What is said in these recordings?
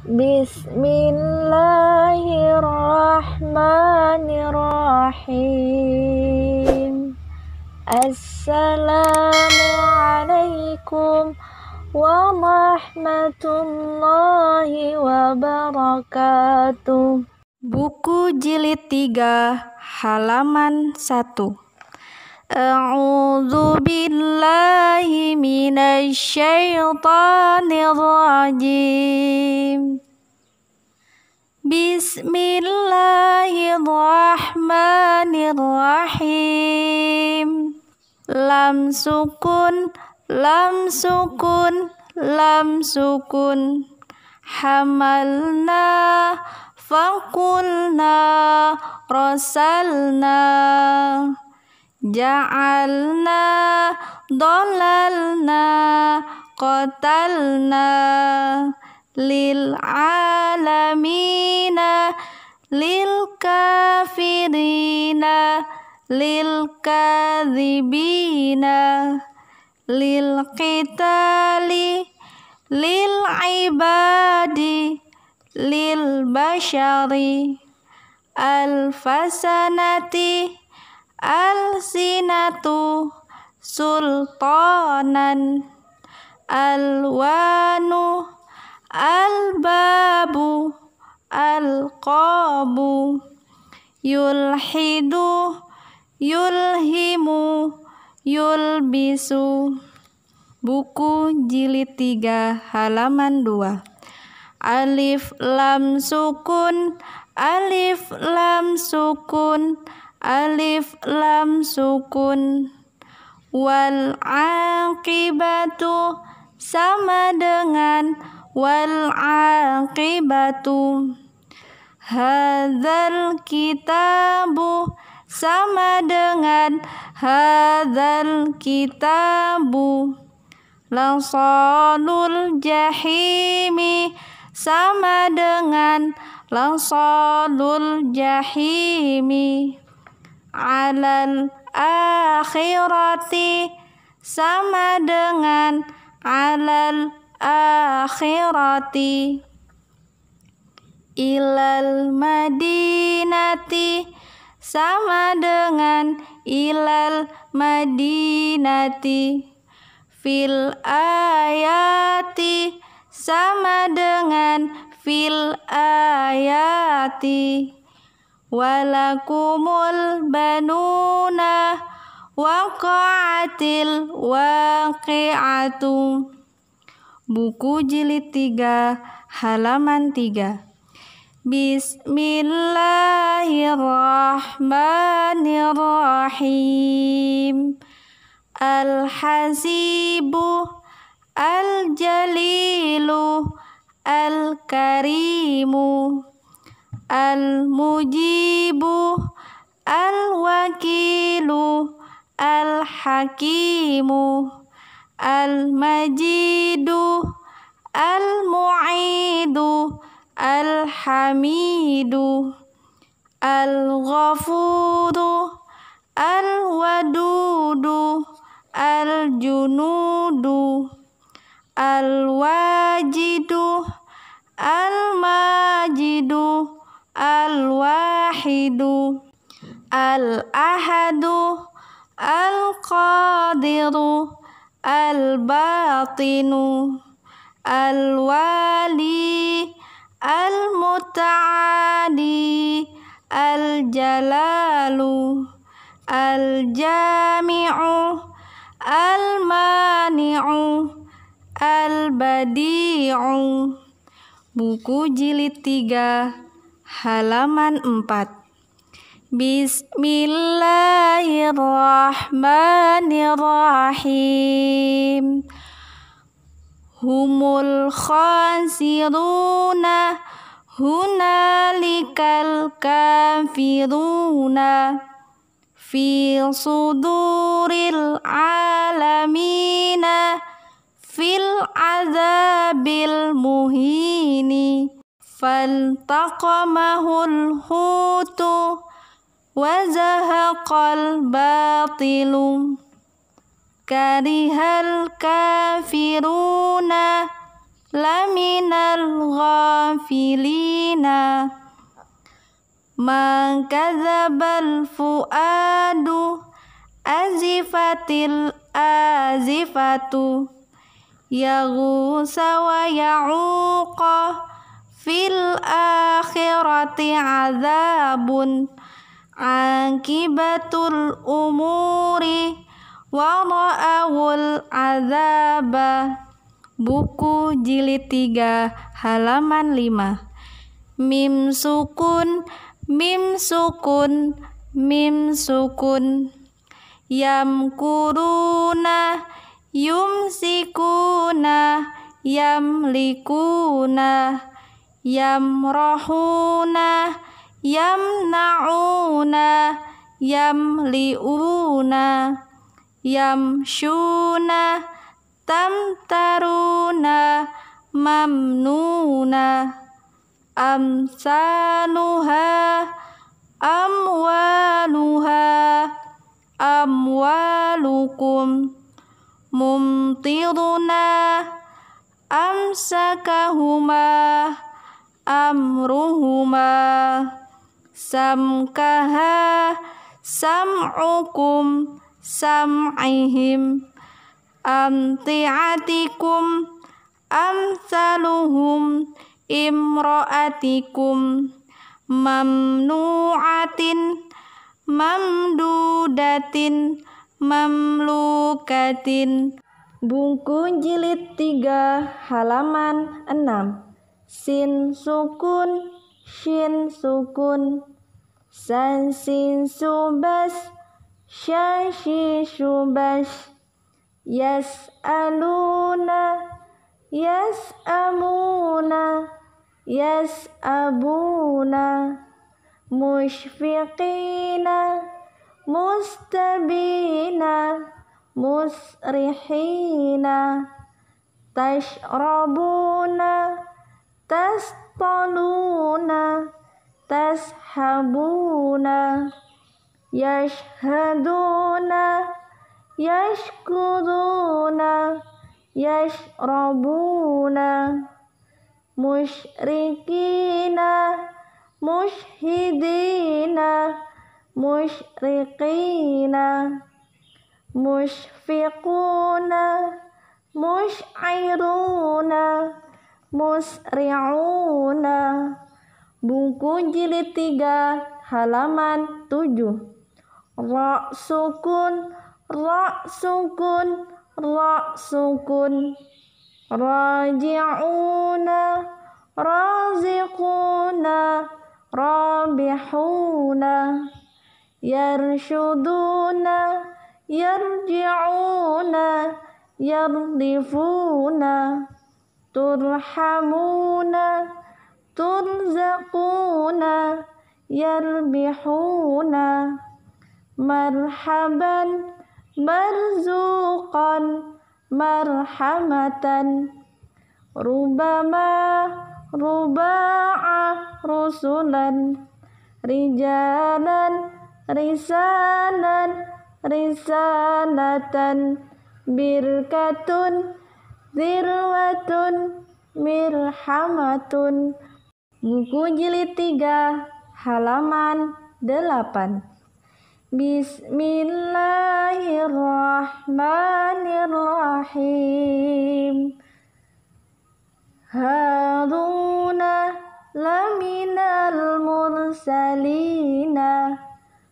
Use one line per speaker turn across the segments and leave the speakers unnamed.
Bismillahirrahmanirrahim Assalamualaikum warahmatullahi wabarakatuh Buku jilid 3 halaman 1 أعوذ بالله من الشيطان الرجيم بسم الله الرحمن الرحيم لم سكن لم سكن لم سكن حملنا فقلنا رسلنا ja'alna dolalna qatalna lil alamina lil kafirina lil kadhibina lil qitali lil ibadi lil bashari al fasanati Al-sinatu sultanan Alwanu Albabu Alqabu Yulhidu Yulhimu Yulbisu Buku jilid 3 halaman 2 Alif lam sukun Alif lam sukun alif lam sukun wal aqibatu sama dengan wal aqibatu hadzal kitabu sama dengan hadzal kitabu lansalul jahimi sama dengan lansalul jahimi alal akhirati sama dengan alal akhirati ilal madinati sama dengan ilal madinati fil ayati sama dengan fil ayati walakumul banuna waqa'atil waqi'atu buku jilid 3 halaman 3 Bismillahirrahmanirrahim alhasibu aljalilu alkarimu Al-Mujibu Al-Wakilu Al-Hakimu Al-Majidu Al-Mu'idu Al-Hamidu Al-Ghafur al wahidu al ahadu al qadiru al batinu al wali al mutaali al jalalu al jami'u al mani'u al badi'u buku jilid 3 halaman 4 بسم الله الرحمن الرحيم هم الخاسرون هنالك الكافرون في صدور العالمين في العذاب المهين فالتقمه الحوت وزهق الباطل كره الكافرون لمن الغافلين ما كذب الفؤاد أزفت الآزفة يغوص ويعوق في الآخرة عذاب akibatul umuri wa ra'awul azaba buku jilid 3 halaman 5 mim sukun mim sukun mim sukun yam kuruna yum sikuna yam likuna yam rohuna yamnauna yamliuna yamshuna tamtaruna mamnuna amsaluha amwaluha amwalukum mumtiruna amsakahuma amruhuma samkaha sam'ukum sam'ihim amti'atikum amsaluhum imro'atikum mamnu'atin mamdudatin mamlukatin Buku jilid 3 halaman 6 Sin sukun Shin sukun Sansin subas, shashi subas, yas'aluna, yas'amuna, yas'abuna, mushfiqina, mustabina, musrihina, tashrabuna, tastaluna, tashabuna yashhaduna mush yashrabuna musyrikina mushidina musyriqina airuna mush'iruna musri'una Buku jilid 3 halaman 7. Ra sukun, ra sukun, ra sukun. Raji'una, raziquna, rabihuna. Yarshuduna, yarji'una, yardifuna. Turhamuna, turzaquna yarbihuna marhaban marzuqan marhamatan rubama ruba'a rusulan rijalan risalan risalatan birkatun zirwatun mirhamatun Buku jilid 3, halaman 8. Bismillahirrahmanirrahim. Haruna laminal mursalina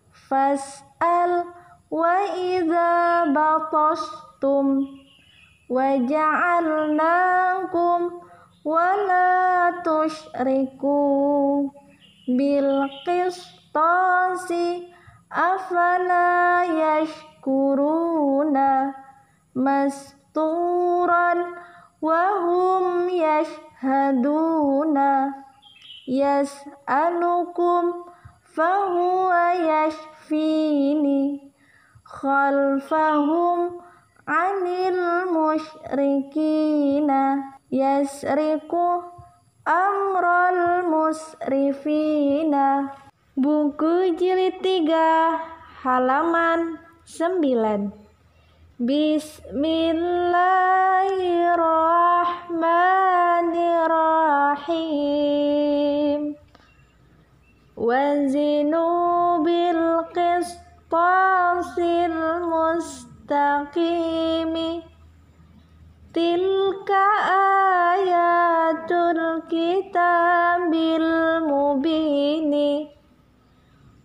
fas'al wa iza batastum wa ja'alnakum wala tushriku bil qistasi afala yashkuruna masturan wahum yashhaduna yas'alukum fahuwa yashfini khalfahum anil musyrikina yasriku amrol musrifina buku jilid 3 halaman 9 Bismillahirrahmanirrahim wazinu bil qistasil mustaqimi Tilka ayatul kitabil mubini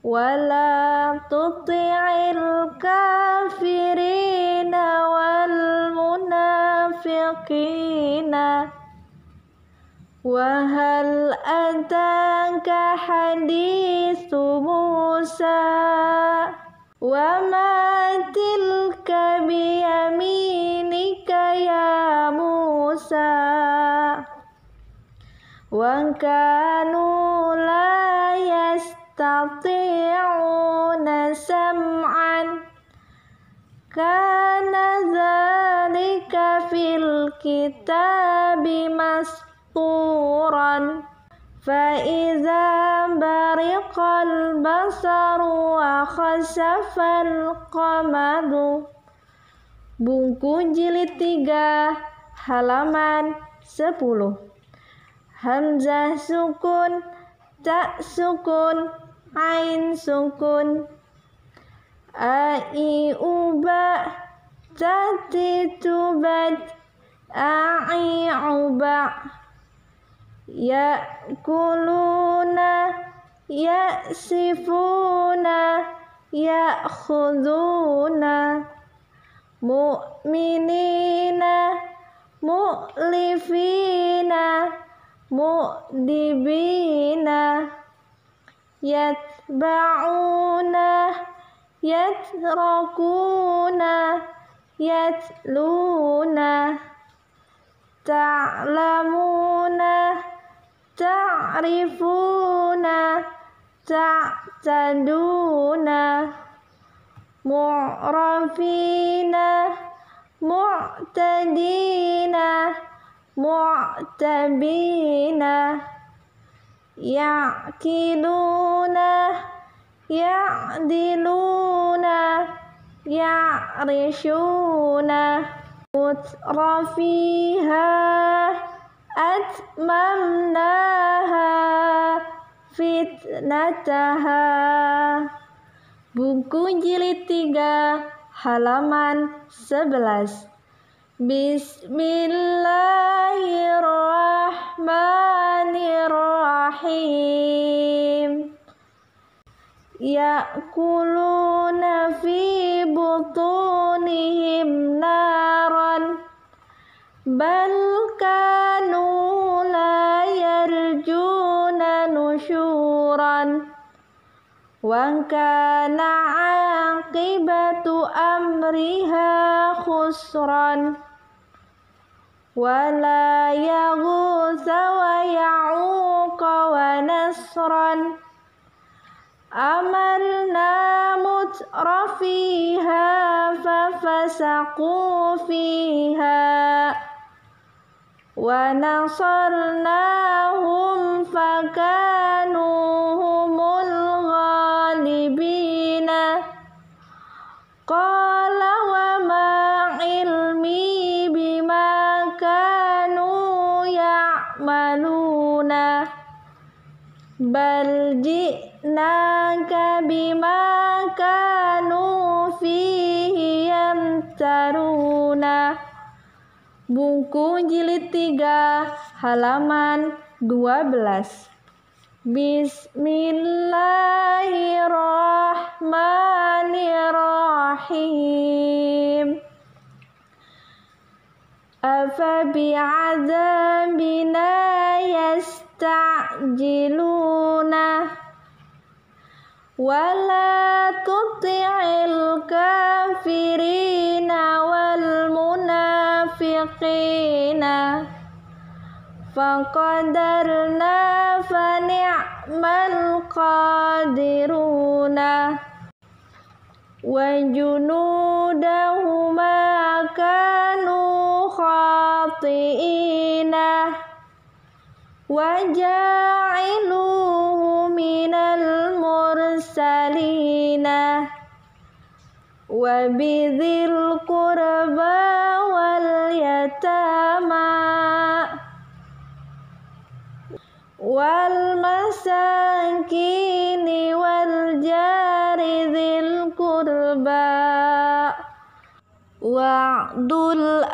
Wala tuti'il kafirina wal munafiqina Wahal atangka hadithu Musa Wa matilka biyaminika يا موسى وكانوا لا يستطيعون سمعا كان ذلك في الكتاب مسطورا فإذا برق البصر وخسف القمر Bungkun jilid 3 halaman 10 Hamzah sukun tak sukun ain sukun ai uba tati tubat ai uba ya kuluna ya sifuna ya khuduna mu'minina mu'lifina mu'dibina yatba'una yatrakuna yatluna ta'lamuna ta'rifuna ta'taduna معرفين معتدين معتبين يعقلون يعدلون يعرشون مترفيها أتممناها فتنتها Buku jilid 3 halaman 11 Bismillahirrahmanirrahim Ya'kuluna fi butunihim naran Bal kanu la yarjuna nushuran وكان عاقبة أمرها خسرا ولا يغوث ويعوق ونسرا أملنا متر فيها ففسقوا فيها ونصرناهم فكانوا هم Qala wa ma ilmi bima kanu ya'maluna bal ji'naka Buku jilid 3 halaman 12 بسم الله الرحمن الرحيم أفبعذابنا يستعجلون ولا تطع الكافرين والمنافقين فقدرنا فنعم القادرون وجنودهما كانوا خاطئين وجاعلوه من المرسلين وبذي القربى واليتامى wal masakini wal jaridil kurba wa'dul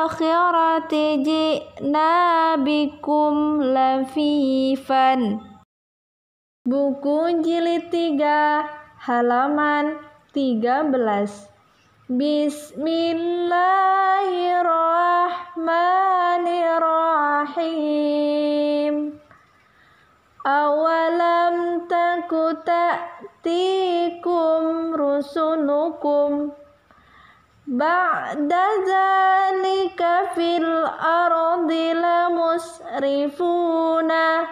akhirati ji'na bikum lafifan Buku jilid 3 halaman 13 Bismillahirrahmanirrahim awalam taku tikum rusunukum ba'da zalika fil ardi lamusrifuna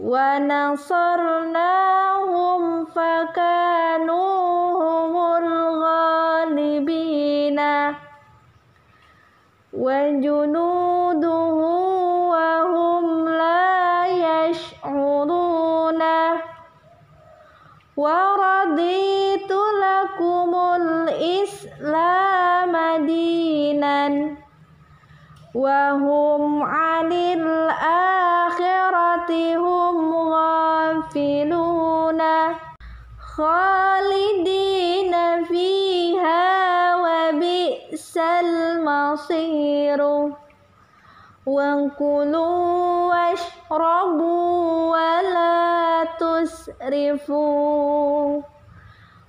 wa nasarnahum fakanuhumul ghalibina wa junun ورضيت لكم الإسلام دينا وهم عن الآخرة هم غافلون خالدين فيها وبئس المصير وانكلوا واشربوا wa la tusrifu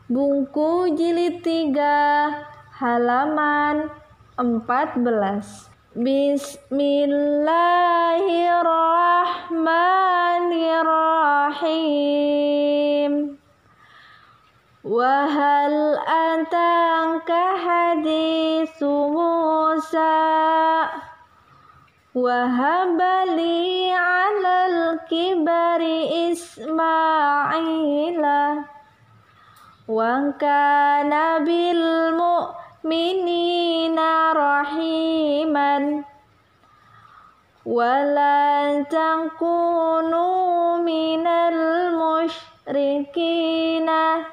Bungku jilid 3 halaman 14 Bismillahirrahmanirrahim Wahal antangka hadis Musa Wahabali alal kibari Ismaila Wa kana bil mu'minina rahiman Wala takunu minal musyrikina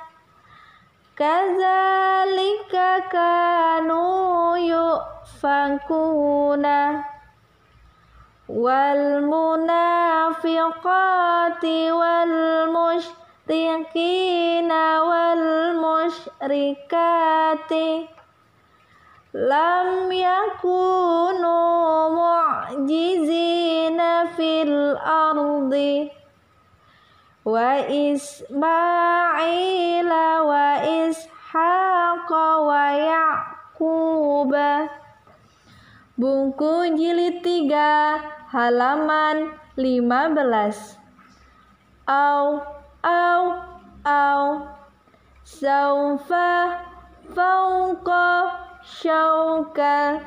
Kazalika kanu yu'fakuna والمنافقات والمشركين والمشركات لم يكونوا معجزين في الأرض وإسماعيل وإسحاق ويعقوب Bungku Jilid 3 halaman 15 Au au au Saufa fauqa syauka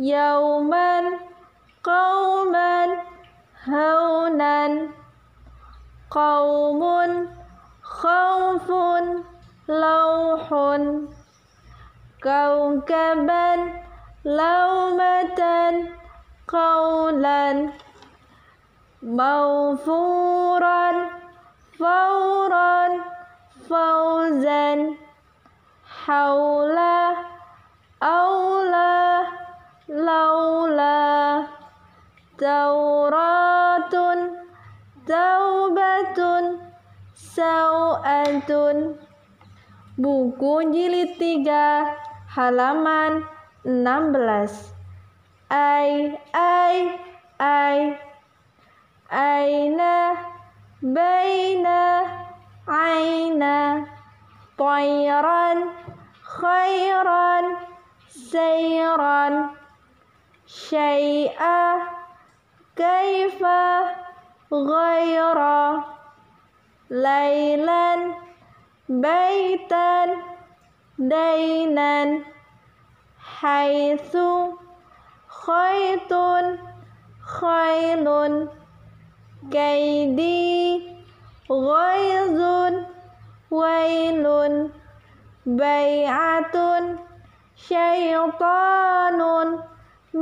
Yauman qauman haunan Qaumun khaufun lauhun kaban laumatan qawlan mawfuran fawran fawzan hawla awla lawla tauratun taubatun sawatun buku jilid 3 halaman 16 ai ai ai aina baina aina tayran khairan sayran syai'a kaifa ghayra laylan baitan dainan haitsu khaitun khailun kaidi ghaizun wailun bai'atun syaitanun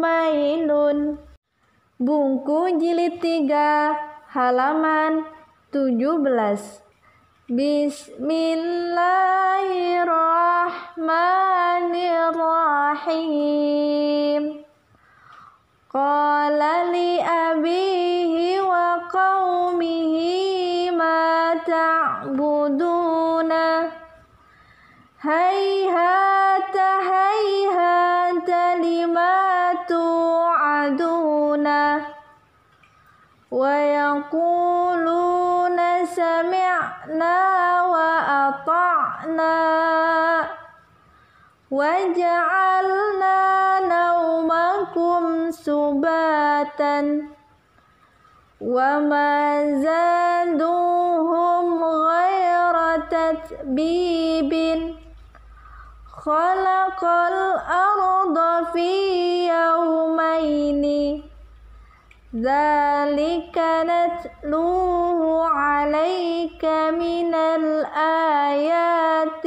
mailun Bungku jilid 3 halaman 17 Bismillahirrahmanirrahim الرحمن الرحيم قال لأبيه وقومه ما تعبدون هيهات هيهات لما توعدون ويقولون سمعنا وأطعنا وجعلنا نومكم سباتا وما زادوهم غير تتبيب خلق الأرض في يومين ذلك نتلوه عليك من الآيات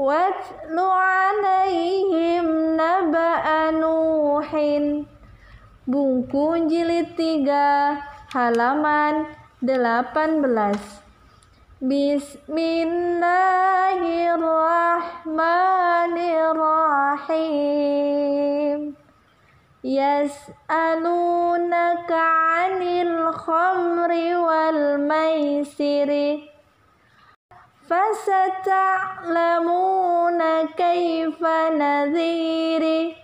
واتل عليهم نبأ نوح Bungkung jilid 3 halaman 18 Bismillahirrahmanirrahim Yas'alunaka 'anil khamri wal maisiri فستعلمون كيف نذيري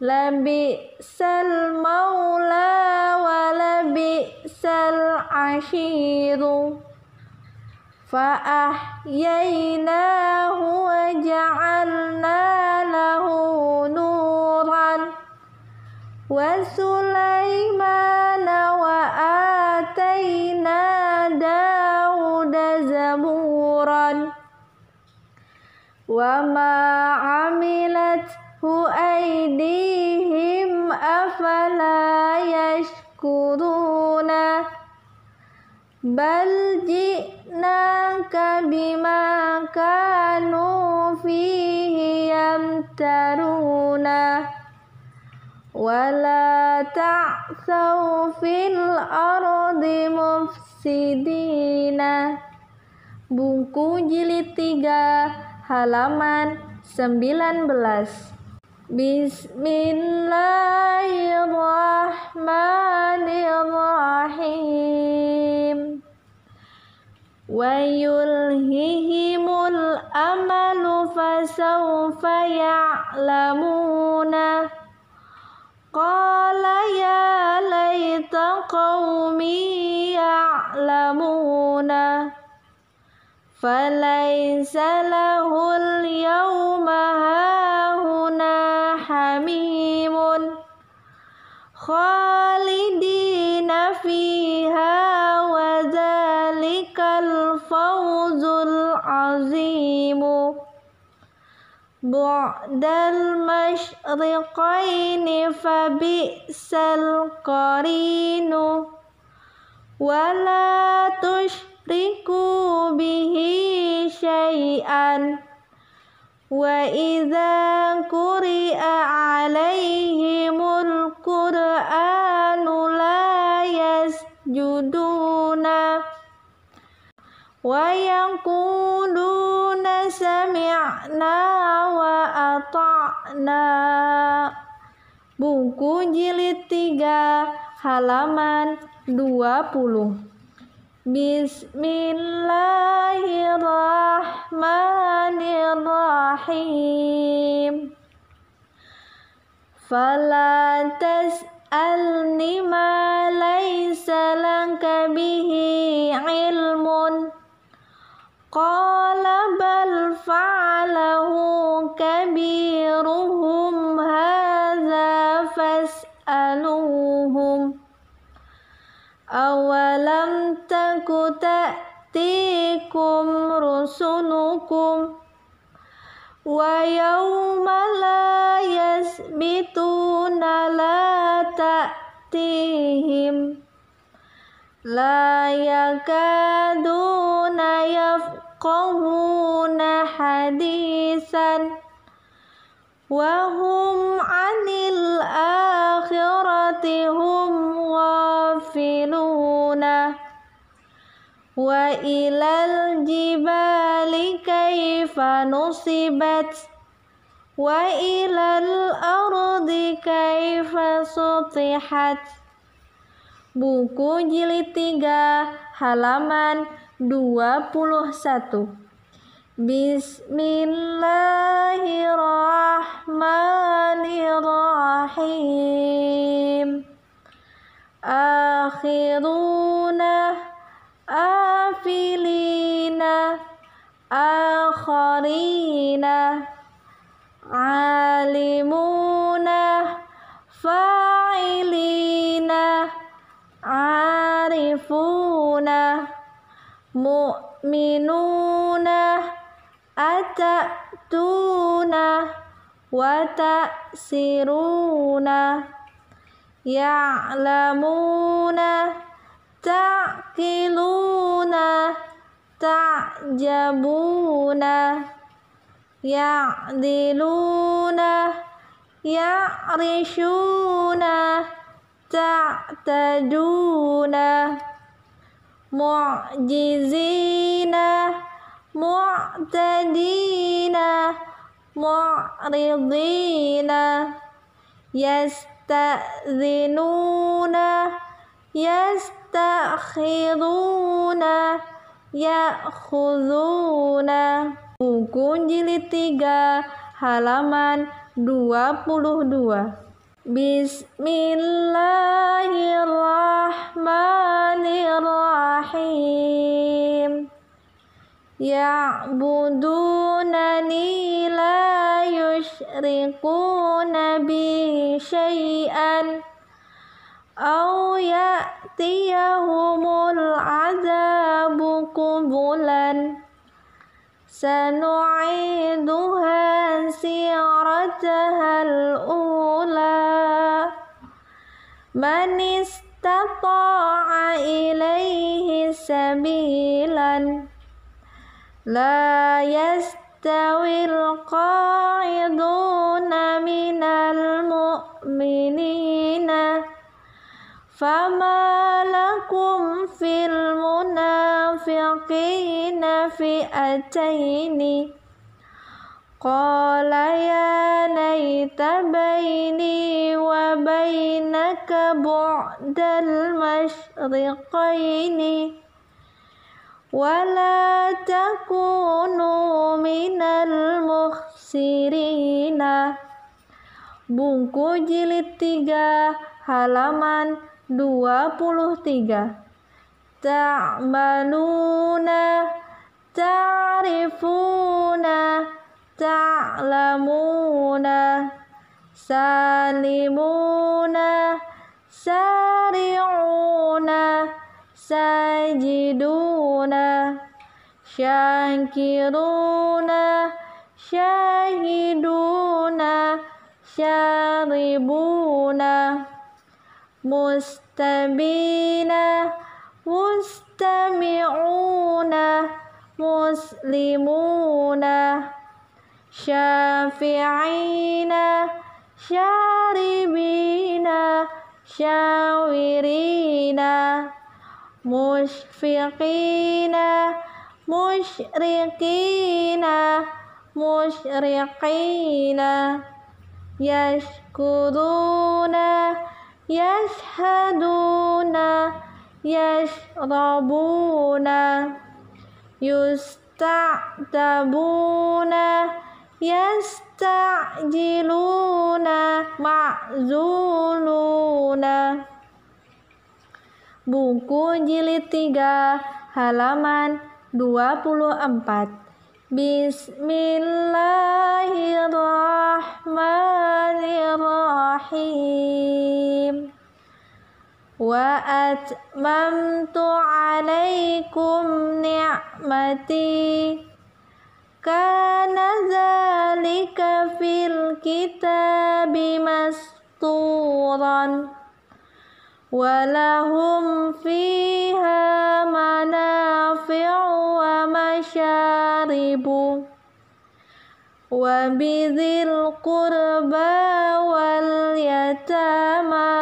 لبئس المولى ولبئس العشير فأحييناه وجعلنا له نورا وسليمان وآل وما عملته أيديهم أفلا يشكرون بل جئناك بما كانوا فيه يمترون ولا تعثوا في الأرض مفسدين Bungku Jilid 3 halaman 19 Bismillahirrahmanirrahim Wa yulhihimul amalu fasawfa ya'lamuna Qala ya layta qawmi ya'lamuna فليس له اليوم هاهنا حميم خالدين فيها وذلك الفوز العظيم بعد المشرقين فبئس القرين ولا تشرك tusyriku bihi syai'an wa idza quri'a 'alaihimul qur'anu la yasjuduna wa yaquluna sami'na wa ata'na buku jilid 3 halaman 20 بسم الله الرحمن الرحيم فلا تسألني ما ليس لك به علم قال بل فعله كبيرهم هذا أولم تك تأتيكم رسلكم ويوم لا يثبتون لا تأتيهم لا يكادون يفقهون حديثا وهم عن الآخرة هم wa ilal jibali kaifa nusibat wa ilal ardi kaifa sutihat buku jilid 3 halaman 21 Bismillahirrahmanirrahim Akhiruna آفلين آخرين عالمون فاعلين عارفون مؤمنون أتأتون وتأسرون يعلمون ta'kiluna ta'jabuna ya'diluna ya'rishuna ta'taduna mu'jizina mu'tadina mu'ridina yasta'zinuna yastakhiruna ya'khuduna buku jilid 3 halaman 22 Bismillahirrahmanirrahim Ya'budunani la yushrikuna bi syai'an أو يأتيهم العذاب قبلا سنعيدها سيرتها الأولى من استطاع إليه سبيلا لا يستوي القاعدون من المؤمنين فما لكم في المنافقين فئتين قال يا ليت بيني وبينك بعد المشرقين ولا تكونوا من المخسرين Bungku jilid 3 halaman 23 Ta'maluna Ta'rifuna Ta'lamuna Salimuna Sari'una Sajiduna Syakiruna Syahiduna Syaribuna mus مستبين مستمعون مسلمون شافعين شاربين شاورين مشفقين مشرقين مشرقين يشكرون yashaduna yashrabuna yusta'tabuna yastajiluna ma'zuluna Buku jilid 3 halaman 24 بسم الله الرحمن الرحيم وأتممت عليكم نعمتي كان ذلك في الكتاب مسطورا ولهم فيها منافع ومشاكل شربوا وبذي القربى واليتامى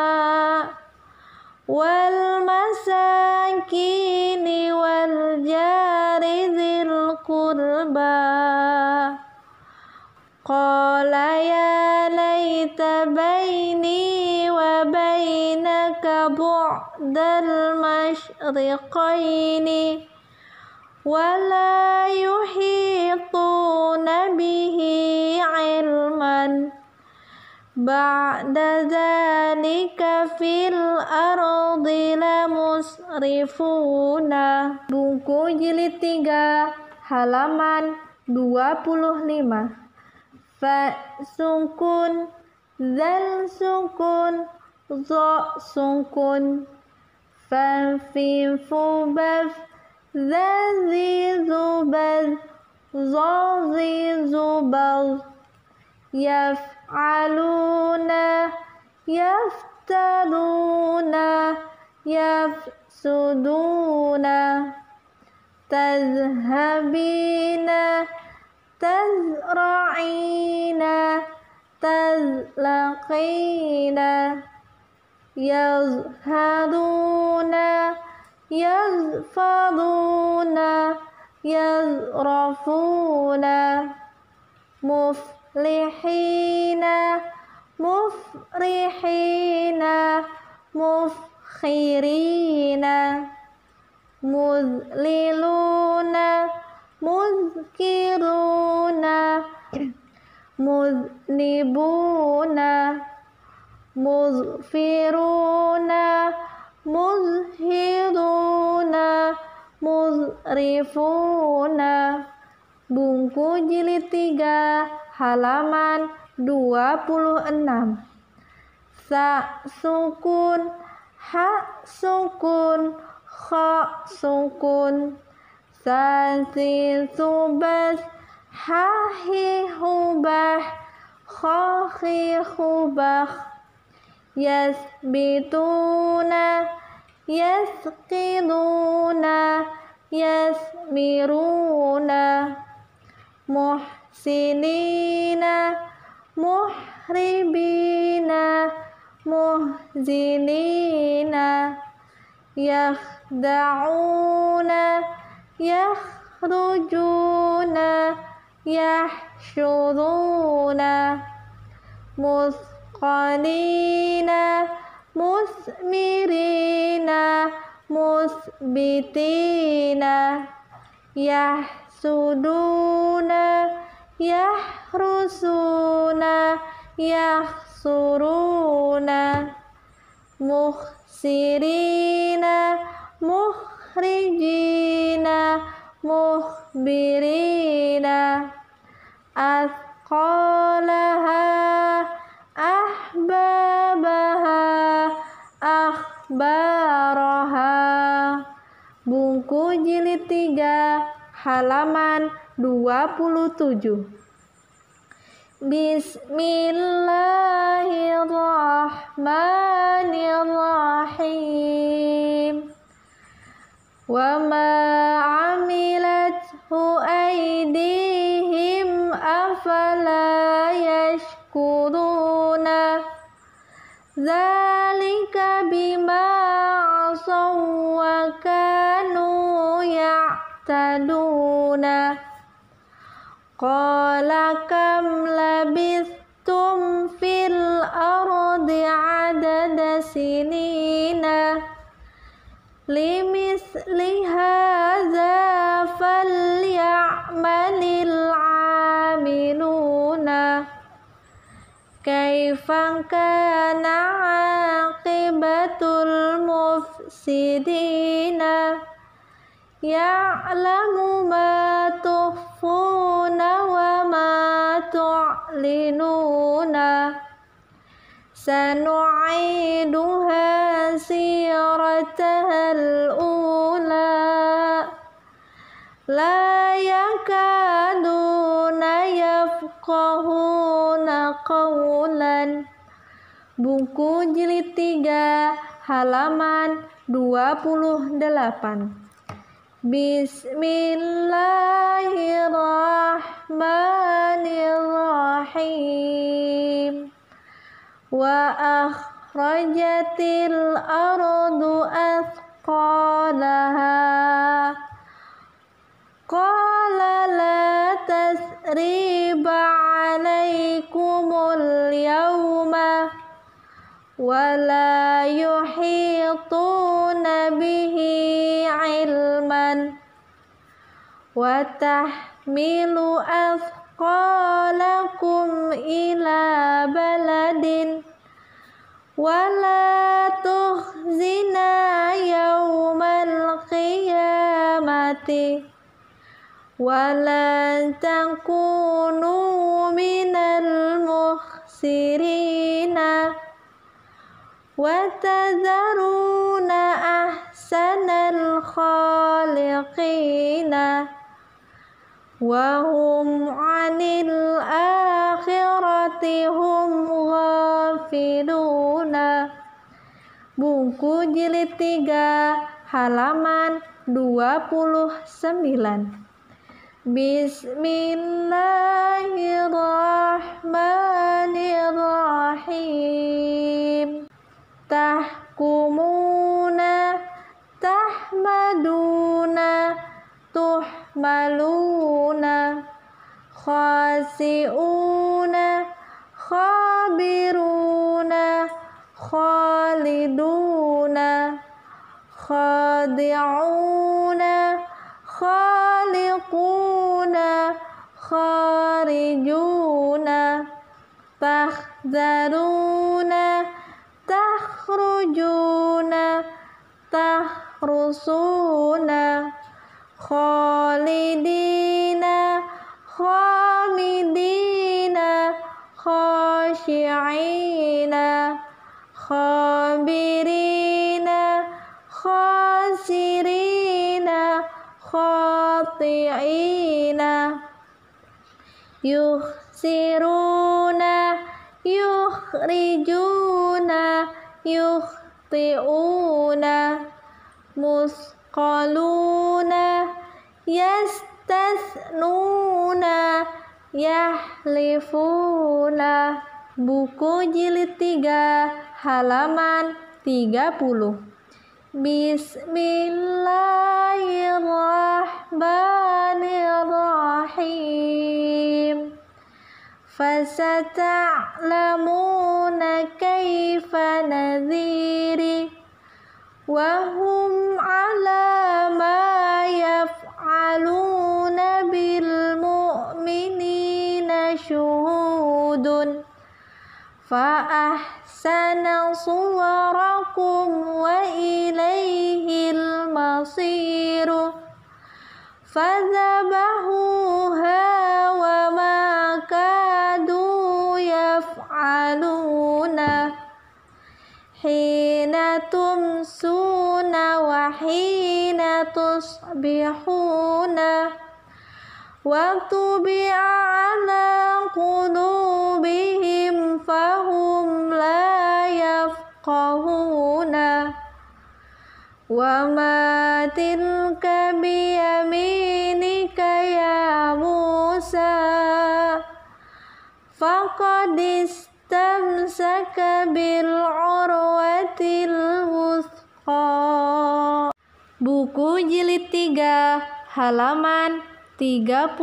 والمساكين والجار ذي القربى قال يا ليت بيني وبينك بعد المشرقين ولا يحيطون به علما بعد ذلك في الأرض لمسرفون Buku jilid 3 halaman 25 Fa sungkun Zal sungkun Zo sungkun Fa fim fu baf ذي زبر ظي يفعلون يفتلون يفسدون تذهبين تزرعين تزلقين يزهدون يزفضون يزرفون مفلحين مفرحين مفخرين مذللون مذكرون مذنبون مغفرون muzhiruna muzrifuna bungku jilid 3 halaman 26 sa sukun ha sukun kha sukun sa subas ha hi hubah kha hi hubah يثبتون يثقلون يثمرون محسنين محربين مهزنين يخدعون يخرجون يحشرون مس qalina musmirina musbitina yahsuduna yahrusuna yahsuruna muhsirina muhrijina muhbirina asqalaha ahbabaha akhbaraha Bungku jilid 3 halaman 27 Bismillahirrahmanirrahim Wa ma amilat hu aydihim afala yashkurun يأكلون ذلك بما عصوا وكانوا يعتدون قال كم لبثتم في الأرض عدد سنين لمثل هذا فليعمل العمل كيف كان عاقبة المفسدين يعلم ما تخفون وما تعلنون سنعيدها سيرتها الأولى لا يكاد yafqahuna qawlan Buku jilid 3 halaman 28 Bismillahirrahmanirrahim Wa akhrajatil ardu athqa وتحمل أثقالكم إلى بلد ولا تخزنا يوم القيامة ولا تكونوا من المخسرين وتذرون أحسن الخالقين وهم عن الآخرة هم غافلون Buku jilid 3 halaman 29 Bismillahirrahmanirrahim Tahkumuna Tahmaduna Tuh ya'maluna khasi'una khabiruna khaliduna khadi'una khaliquna kharijuna tahzaruna tahrujuna, tahrusuna خالدين خامدين خاشعين خابرين خاسرين خاطئين يخسرون يخرجون يخطئون مثقلون yastasnuna yahlifuna buku jilid 3 halaman 30 Bismillahirrahmanirrahim Fasata'lamuna kaifa nadhiri Wahum ala ma yaf يفعلون بالمؤمنين شهود فأحسن صوركم وإليه المصير فذبحوها وما كادوا يفعلون حين تمسون وحين تصبحون وطبع على قلوبهم فهم لا يفقهون وما تلك بيمينك يا موسى فقد استمسك بالعروة الوثقى Buku jilid 3 halaman 31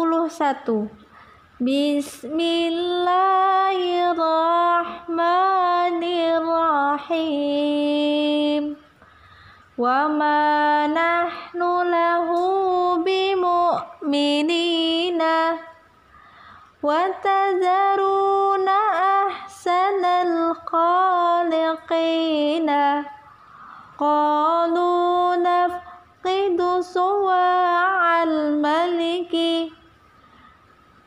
Bismillahirrahmanirrahim Wa ma nahnu lahu bimu'minina Wa tazaruna ahsanal khaliqina قالوا نفقد صواع الملك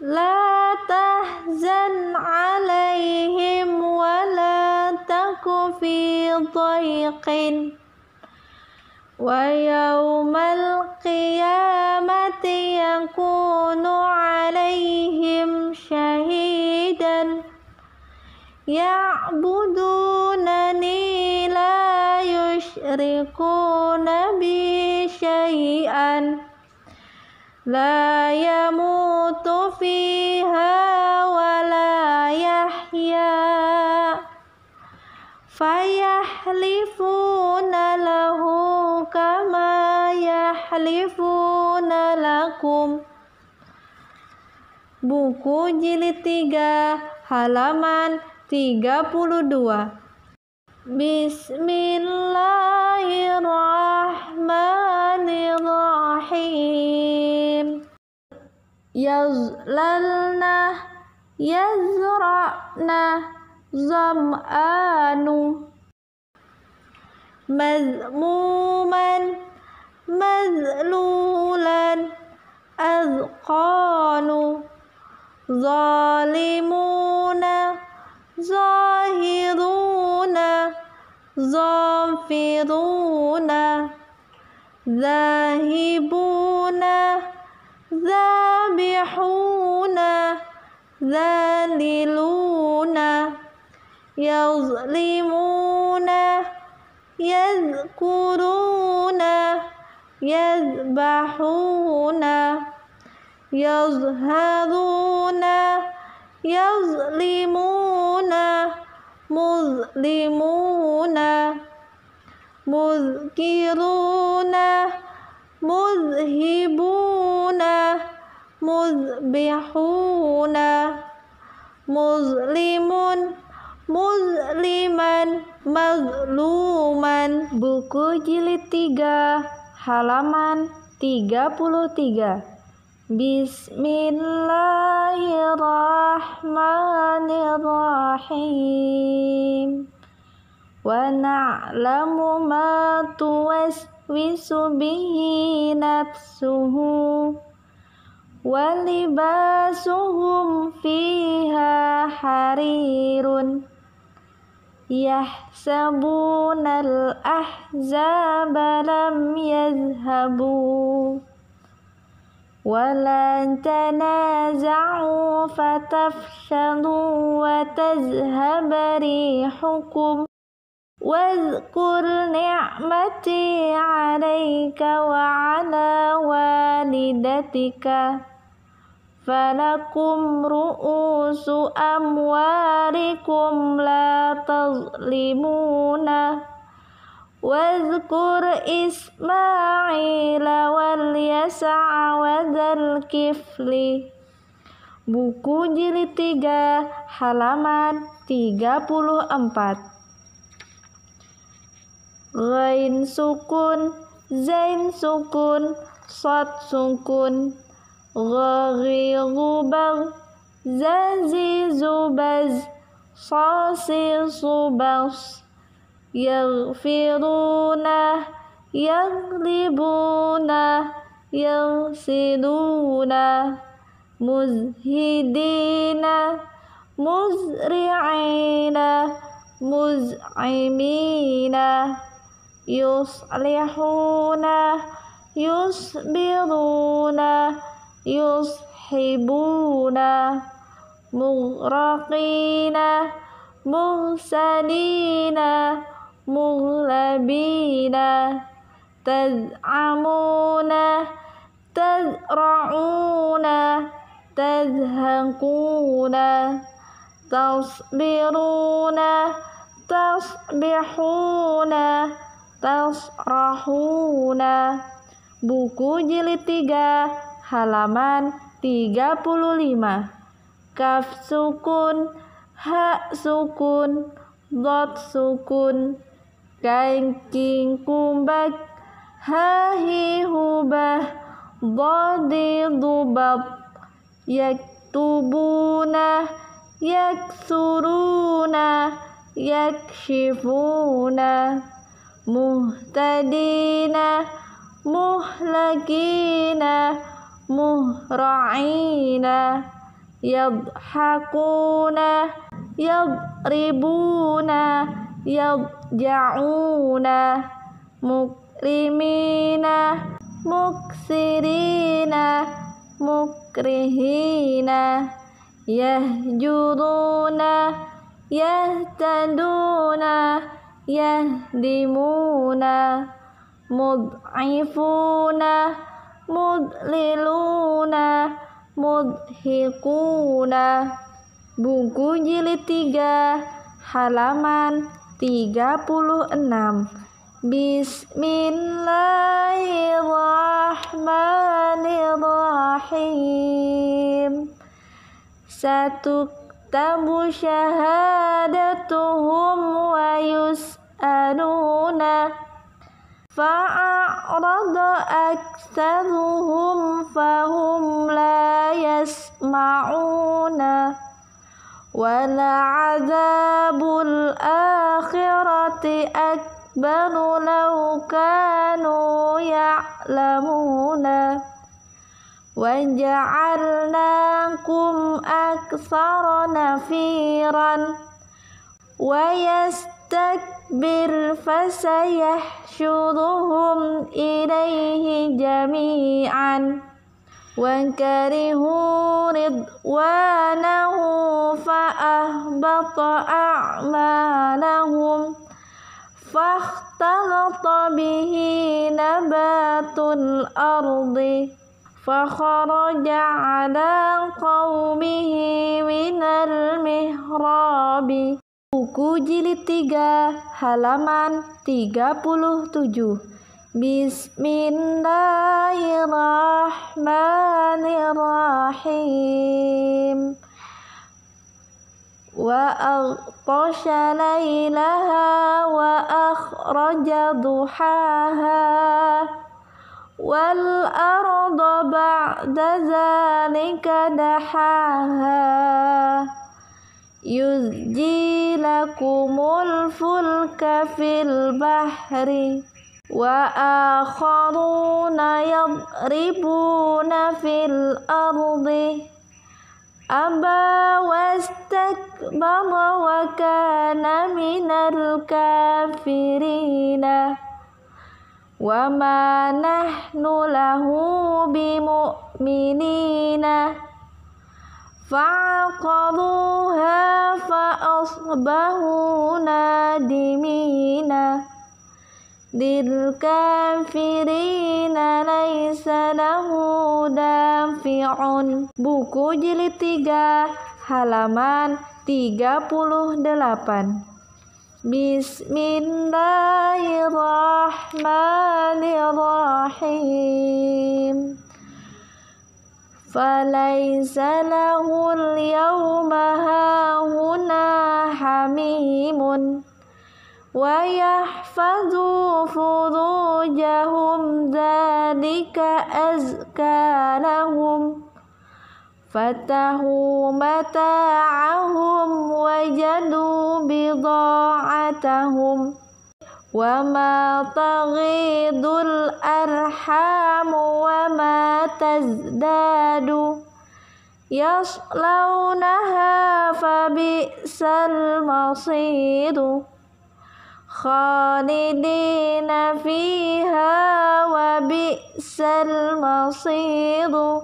لا تحزن عليهم ولا تك في ضيق ويوم القيامة يكون عليهم شهيدا يعبدونني yushriku nabi syai'an la yamutu fiha wa la yahya fayahlifuna lahu kama yahlifuna lakum buku jilid 3 halaman 32 Bismillah يزللنا يزرعنا ظمآن مذموما مذلولا أذقان ظالمون زاهدون ظافرون ذاهبون ذابحون ذاللون يظلمون يذكرون يذبحون يظهرون يظلمون مظلمون مذكرون مذهبون muzbihuna mudbihuna muzlimun muzliman mazluman buku jilid 3 halaman 33 Bismillahirrahmanirrahim wa na'lamu ma tuwaswisu bihi nafsuhu ولباسهم فيها حرير يحسبون الأحزاب لم يذهبوا ولا تنازعوا فتفشلوا وتذهب ريحكم واذكر نعمتي عليك وعلى والدتك فلكم رؤوس أموالكم لا تظلمون واذكر إسماعيل واليسع وذا الكفل Buku jilid 3 halaman 34 غين سكون زين سكون صاد سكون غاغي غبغ زازي زبز صاصي صبص يغفرون يغلبون يغسلون مزهدين مزرعين مزعمين يصلحون يصبرون يصحبون مغرقين مرسلين مغلبين تزعمون تزرعون تزهقون تصبرون تصبحون tasrahuna buku jilid 3 halaman 35 kaf sukun ha sukun dot sukun kain king kumbak ha hi hubah bodi dubab suruna yak shifuna muhtadina muhlakina muhra'ina yadhakuna yadribuna yadja'una mukrimina muksirina mukrihina yahjuduna yahtaduna yahdimuna mud'ifuna mudliluna mudhikuna buku jilid 3 halaman 36 Bismillahirrahmanirrahim Satu tabu syahadatuhum wa yus يسألون فأعرض أكثرهم فهم لا يسمعون ولعذاب الآخرة أكبر لو كانوا يعلمون وجعلناكم أكثر نفيرا ويستمعون يستكبر فسيحشرهم إليه جميعا وكرهوا رضوانه فأهبط أعمالهم فاختلط به نبات الأرض فخرج على قومه من المهراب buku jilid 3 halaman 37 Bismillahirrahmanirrahim Wa aghtasha laylaha wa akhraja duhaha Wal arda ba'da zalika dahaha يزجي لكم الفلك في البحر وآخرون يضربون في الأرض أبا واستكبر وكان من الكافرين وما نحن له بمؤمنين فعقروها فأصبحوا نادمين للكافرين ليس له دافع buku jilid 3 halaman 38 Bismillahirrahmanirrahim فليس له اليوم هاهنا حميم ويحفظوا فروجهم ذلك أزكى لهم فتحوا متاعهم وجدوا بضاعتهم وما تغيض الأرحام وما تزداد يصلونها فبئس المصير خالدين فيها وبئس المصير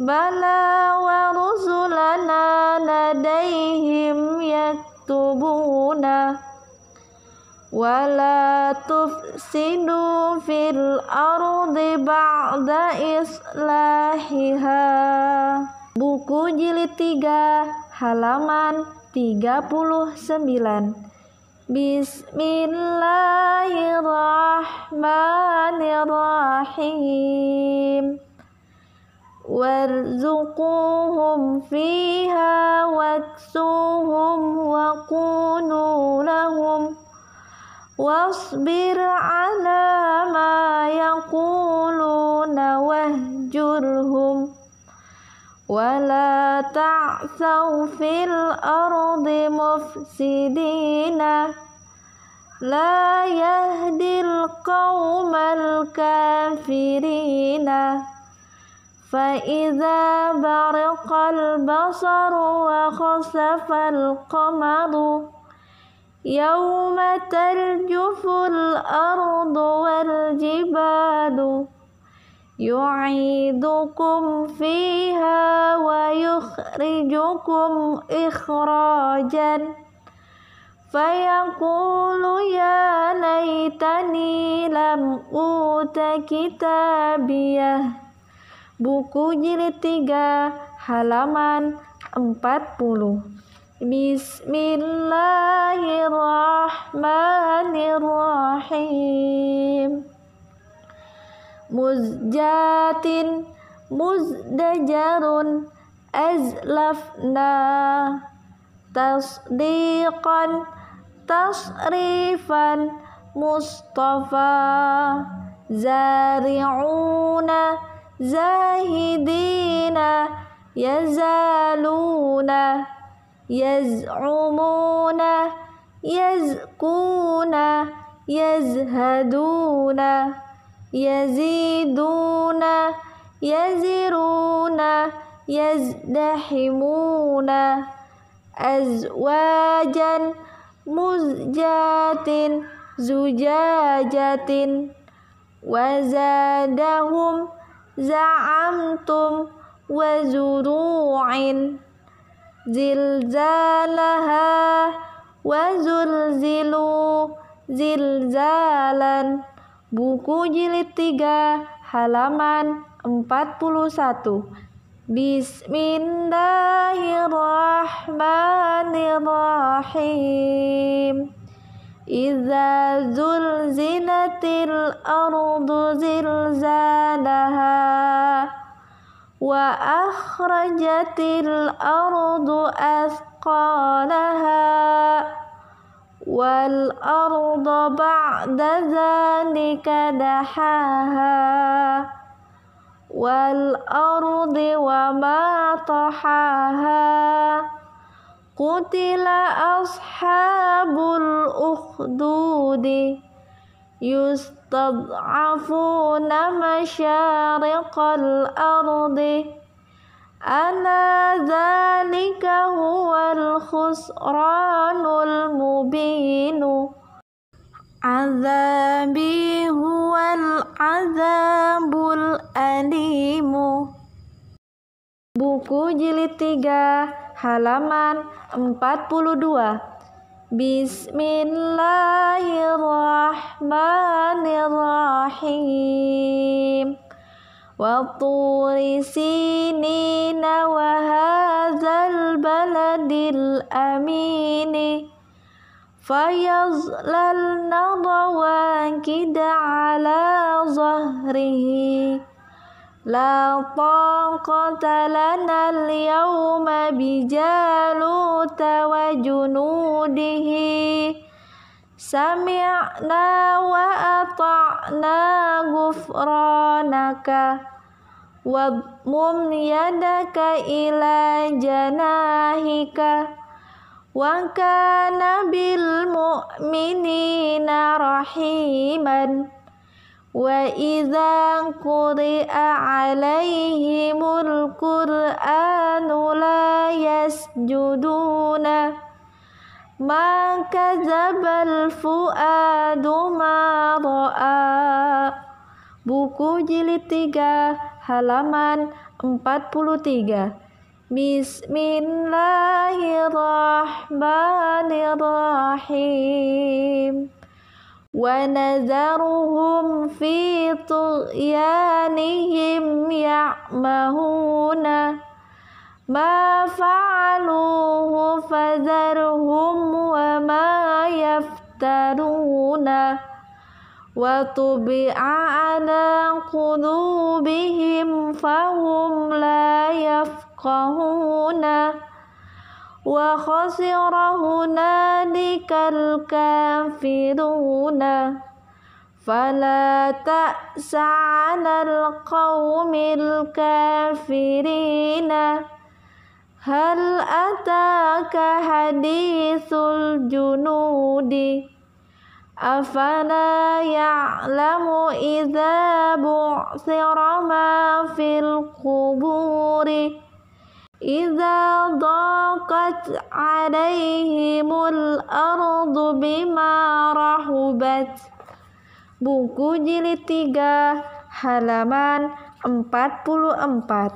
بلى ورسلنا لديهم يكتبون ولا تفسدوا في الأرض بعد إصلاحها Buku jilid 3 halaman 39 Bismillahirrahmanirrahim Warzuquhum fiha waksuhum waqum واصبر على ما يقولون واهجرهم ولا تعثوا في الأرض مفسدين لا يهدي القوم الكافرين فإذا برق البصر وخسف القمر يوم ترجف الأرض والجبال يعيدكم فيها ويخرجكم إخراجا فيقول يا ليتني لم أوت كتابيه buku jilid 3 halaman 40 بسم الله الرحمن الرحيم مزجات مزدجر أزلفنا تصديقا تصريفا مصطفى زارعون زاهدين يزالون يزعمون يزكون يزهدون يزيدون يزرون يزدحمون أزواجا مزجات زجاجة وزادهم زعمتم وزروع zilzalaha wa zulzilu zilzalan buku jilid 3 halaman 41 Bismillahirrahmanirrahim Iza zulzilatil ardu zilzalaha وأخرجت الأرض أثقالها والأرض بعد ذلك دحاها والأرض وما طحاها قتل أصحاب الأخدود يستضعفون مشارق الأرض ألا ذلك هو الخسران المبين عذابي هو العذاب الأليم Buku جلد 3 halaman 42 بسم الله الرحمن الرحيم وطور سينين وهذا البلد الأمين فيظللن رواكد على ظهره Lau pongkotalanal yawma bijaluta wa junudihi Sami'na wa ata'na gufranaka Wa mum yadaka ila janahika Wa kana bil mu'minina rahiman Wa وإذا قرئ عليهم القرآن لا يسجدون ما كذب الفؤاد ما رأى Buku jilid 3 halaman 43 Bismillahirrahmanirrahim ونذرهم في طغيانهم يعمهون ما فعلوه فذرهم وما يفترون وطبع على قلوبهم فهم لا يفقهون وخسر هنالك الكافرون فلا تأس على القوم الكافرين هل أتاك حديث الجنود أفلا يعلم إذا بعثر ما في القبور إذا ضاقت عليهم الأرض بما رحبت Buku jilid 3 halaman 44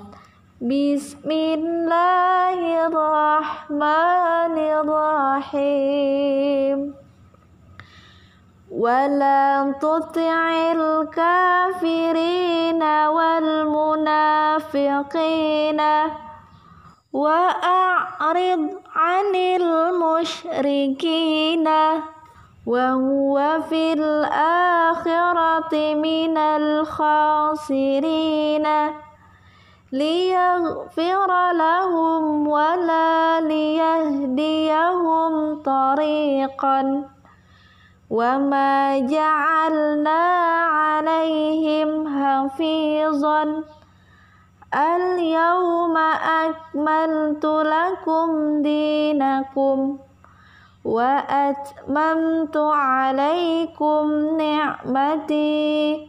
Bismillahirrahmanirrahim ولا تطع الكافرين والمنافقين وأعرض عن المشركين وهو في الآخرة من الخاسرين ليغفر لهم ولا ليهديهم طريقا وما جعلنا عليهم حفيظا اليوم أكملت لكم دينكم وأتممت عليكم نعمتي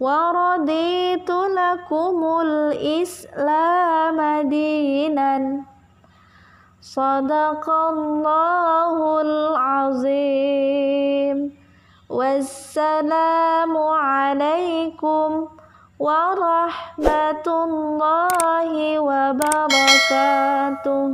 ورضيت لكم الإسلام دينا صدق الله العظيم والسلام عليكم ورحمة الله وبركاته